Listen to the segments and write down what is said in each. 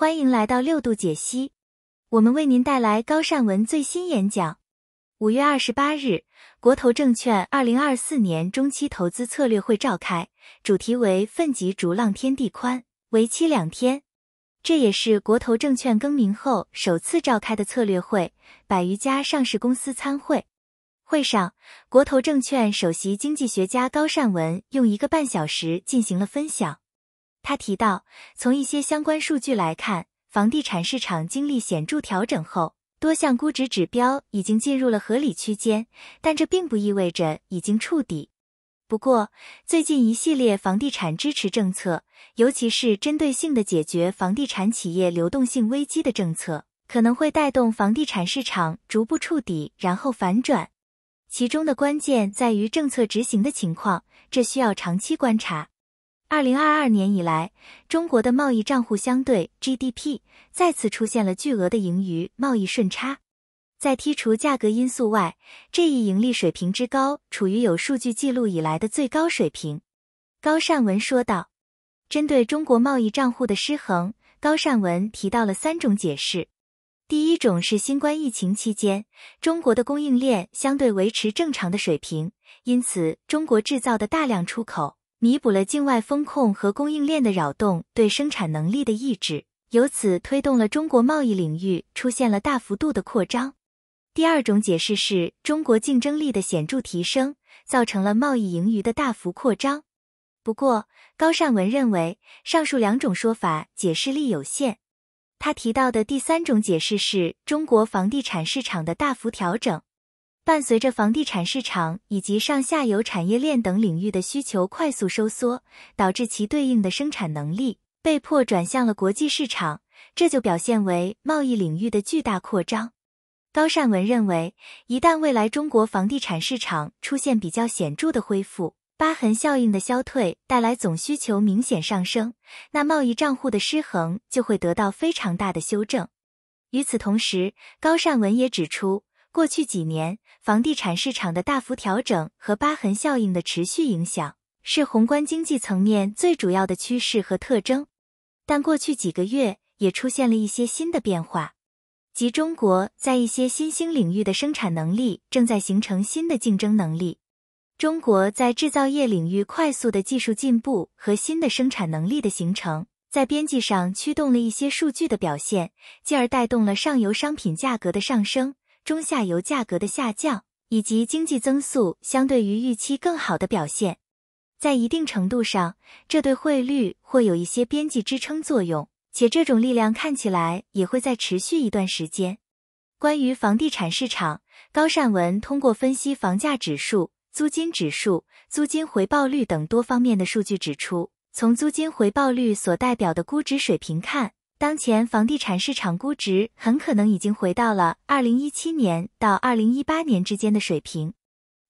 欢迎来到六度解析，我们为您带来高善文最新演讲。五月二十八日，国投证券二零二四年中期投资策略会召开，主题为“奋楫逐浪天地宽”，为期两天。这也是国投证券更名后首次召开的策略会，百余家上市公司参会。会上，国投证券首席经济学家高善文用一个半小时进行了分享。他提到，从一些相关数据来看，房地产市场经历显著调整后，多项估值指标已经进入了合理区间，但这并不意味着已经触底。不过，最近一系列房地产支持政策，尤其是针对性的解决房地产企业流动性危机的政策，可能会带动房地产市场逐步触底，然后反转。其中的关键在于政策执行的情况，这需要长期观察。二零二二年以来，中国的贸易账户相对 GDP 再次出现了巨额的盈余贸易顺差。在剔除价格因素外，这一盈利水平之高，处于有数据记录以来的最高水平。高善文说道：“针对中国贸易账户的失衡，高善文提到了三种解释。第一种是新冠疫情期间，中国的供应链相对维持正常的水平，因此中国制造的大量出口。”弥补了境外风控和供应链的扰动对生产能力的抑制，由此推动了中国贸易领域出现了大幅度的扩张。第二种解释是中国竞争力的显著提升，造成了贸易盈余的大幅扩张。不过，高善文认为上述两种说法解释力有限。他提到的第三种解释是中国房地产市场的大幅调整。伴随着房地产市场以及上下游产业链等领域的需求快速收缩，导致其对应的生产能力被迫转向了国际市场，这就表现为贸易领域的巨大扩张。高善文认为，一旦未来中国房地产市场出现比较显著的恢复，疤痕效应的消退带来总需求明显上升，那贸易账户的失衡就会得到非常大的修正。与此同时，高善文也指出。过去几年，房地产市场的大幅调整和疤痕效应的持续影响是宏观经济层面最主要的趋势和特征。但过去几个月也出现了一些新的变化，即中国在一些新兴领域的生产能力正在形成新的竞争能力。中国在制造业领域快速的技术进步和新的生产能力的形成，在边际上驱动了一些数据的表现，进而带动了上游商品价格的上升。中下游价格的下降，以及经济增速相对于预期更好的表现，在一定程度上，这对汇率会有一些边际支撑作用，且这种力量看起来也会再持续一段时间。关于房地产市场，高善文通过分析房价指数、租金指数、租金回报率等多方面的数据指出，从租金回报率所代表的估值水平看。当前房地产市场估值很可能已经回到了二零一七年到二零一八年之间的水平。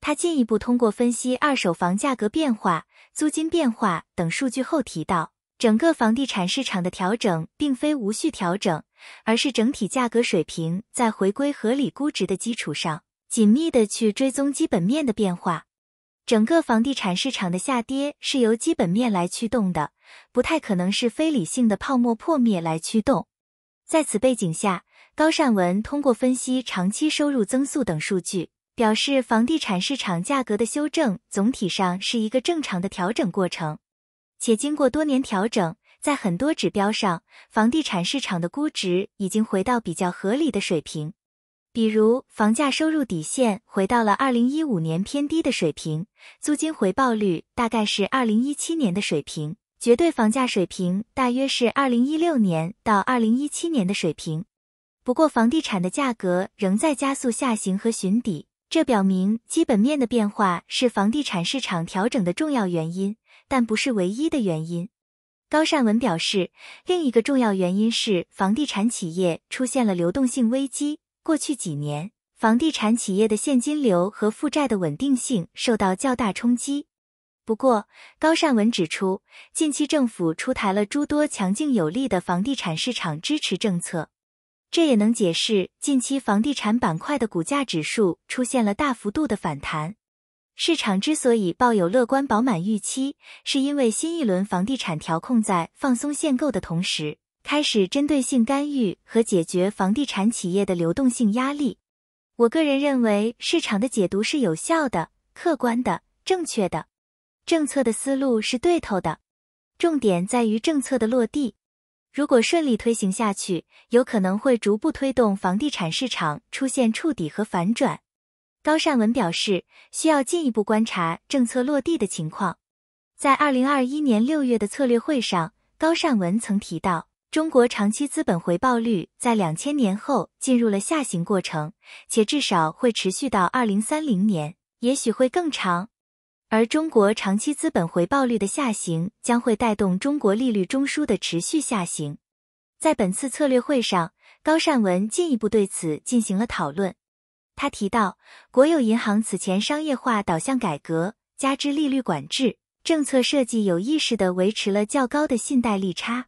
他进一步通过分析二手房价格变化、租金变化等数据后提到，整个房地产市场的调整并非无序调整，而是整体价格水平在回归合理估值的基础上，紧密的去追踪基本面的变化。整个房地产市场的下跌是由基本面来驱动的，不太可能是非理性的泡沫破灭来驱动。在此背景下，高善文通过分析长期收入增速等数据，表示房地产市场价格的修正总体上是一个正常的调整过程，且经过多年调整，在很多指标上，房地产市场的估值已经回到比较合理的水平。比如，房价收入底线回到了二零一五年偏低的水平，租金回报率大概是二零一七年的水平，绝对房价水平大约是二零一六年到二零一七年的水平。不过，房地产的价格仍在加速下行和寻底，这表明基本面的变化是房地产市场调整的重要原因，但不是唯一的原因。高善文表示，另一个重要原因是房地产企业出现了流动性危机。过去几年，房地产企业的现金流和负债的稳定性受到较大冲击。不过，高善文指出，近期政府出台了诸多强劲有力的房地产市场支持政策，这也能解释近期房地产板块的股价指数出现了大幅度的反弹。市场之所以抱有乐观饱满预期，是因为新一轮房地产调控在放松限购的同时。开始针对性干预和解决房地产企业的流动性压力。我个人认为，市场的解读是有效的、客观的、正确的，政策的思路是对头的，重点在于政策的落地。如果顺利推行下去，有可能会逐步推动房地产市场出现触底和反转。高善文表示，需要进一步观察政策落地的情况。在二零二一年六月的策略会上，高善文曾提到。中国长期资本回报率在两千年后进入了下行过程，且至少会持续到二零三零年，也许会更长。而中国长期资本回报率的下行将会带动中国利率中枢的持续下行。在本次策略会上，高善文进一步对此进行了讨论。他提到，国有银行此前商业化导向改革，加之利率管制政策设计，有意识地维持了较高的信贷利差。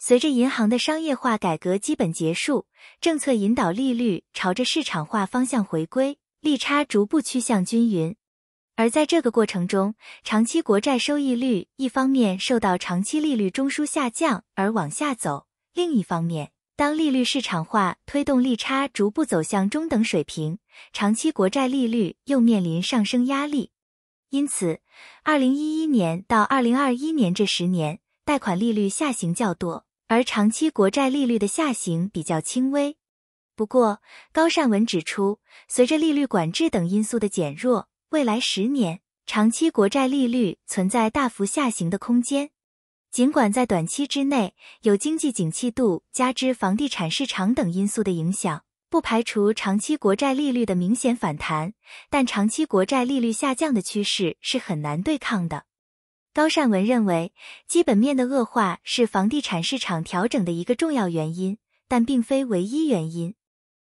随着银行的商业化改革基本结束，政策引导利率朝着市场化方向回归，利差逐步趋向均匀。而在这个过程中，长期国债收益率一方面受到长期利率中枢下降而往下走，另一方面，当利率市场化推动利差逐步走向中等水平，长期国债利率又面临上升压力。因此，二零一一年到二零二一年这十年，贷款利率下行较多。而长期国债利率的下行比较轻微，不过高善文指出，随着利率管制等因素的减弱，未来十年长期国债利率存在大幅下行的空间。尽管在短期之内有经济景气度、加之房地产市场等因素的影响，不排除长期国债利率的明显反弹，但长期国债利率下降的趋势是很难对抗的。高善文认为，基本面的恶化是房地产市场调整的一个重要原因，但并非唯一原因。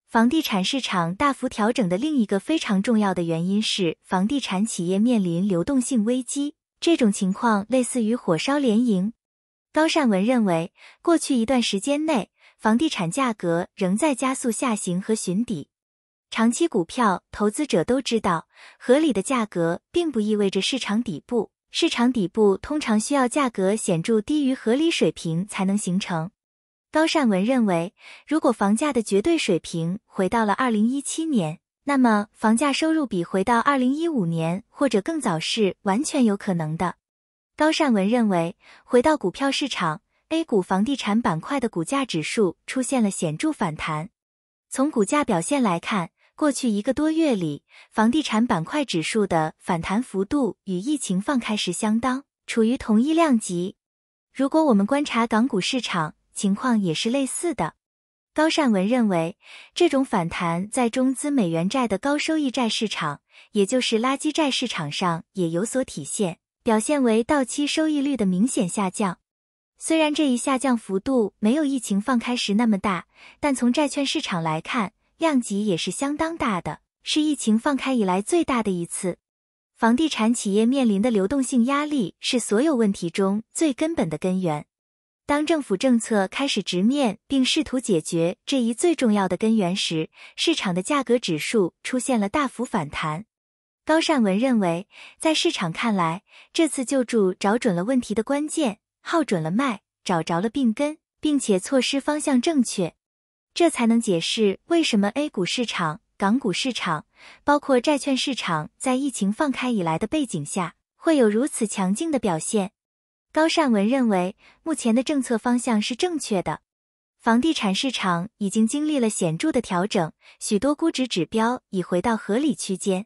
房地产市场大幅调整的另一个非常重要的原因是房地产企业面临流动性危机，这种情况类似于火烧连营。高善文认为，过去一段时间内，房地产价格仍在加速下行和寻底。长期股票投资者都知道，合理的价格并不意味着市场底部。市场底部通常需要价格显著低于合理水平才能形成。高善文认为，如果房价的绝对水平回到了二零一七年，那么房价收入比回到二零一五年或者更早是完全有可能的。高善文认为，回到股票市场，A 股房地产板块的股价指数出现了显著反弹。从股价表现来看。过去一个多月里，房地产板块指数的反弹幅度与疫情放开时相当，处于同一量级。如果我们观察港股市场情况，也是类似的。高善文认为，这种反弹在中资美元债的高收益债市场，也就是垃圾债市场上也有所体现，表现为到期收益率的明显下降。虽然这一下降幅度没有疫情放开时那么大，但从债券市场来看。量级也是相当大的，是疫情放开以来最大的一次。房地产企业面临的流动性压力是所有问题中最根本的根源。当政府政策开始直面并试图解决这一最重要的根源时，市场的价格指数出现了大幅反弹。高善文认为，在市场看来，这次救助找准了问题的关键，号准了脉，找着了病根，并且措施方向正确。这才能解释为什么 A 股市场、港股市场，包括债券市场，在疫情放开以来的背景下，会有如此强劲的表现。高善文认为，目前的政策方向是正确的。房地产市场已经经历了显著的调整，许多估值指标已回到合理区间。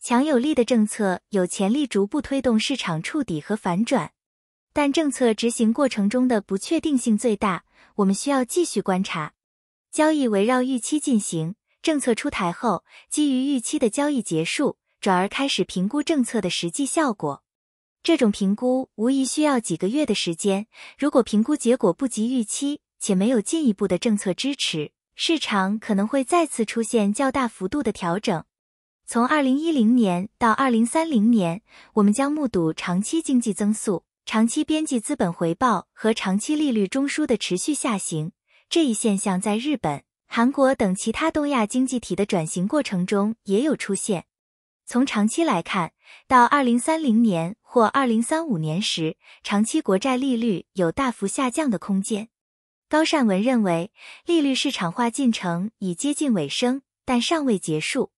强有力的政策有潜力逐步推动市场触底和反转，但政策执行过程中的不确定性最大，我们需要继续观察。交易围绕预期进行，政策出台后，基于预期的交易结束，转而开始评估政策的实际效果。这种评估无疑需要几个月的时间。如果评估结果不及预期，且没有进一步的政策支持，市场可能会再次出现较大幅度的调整。从二零一零年到二零三零年，我们将目睹长期经济增速、长期边际资本回报和长期利率中枢的持续下行。这一现象在日本、韩国等其他东亚经济体的转型过程中也有出现。从长期来看，到2030年或2035年时，长期国债利率有大幅下降的空间。高善文认为，利率市场化进程已接近尾声，但尚未结束。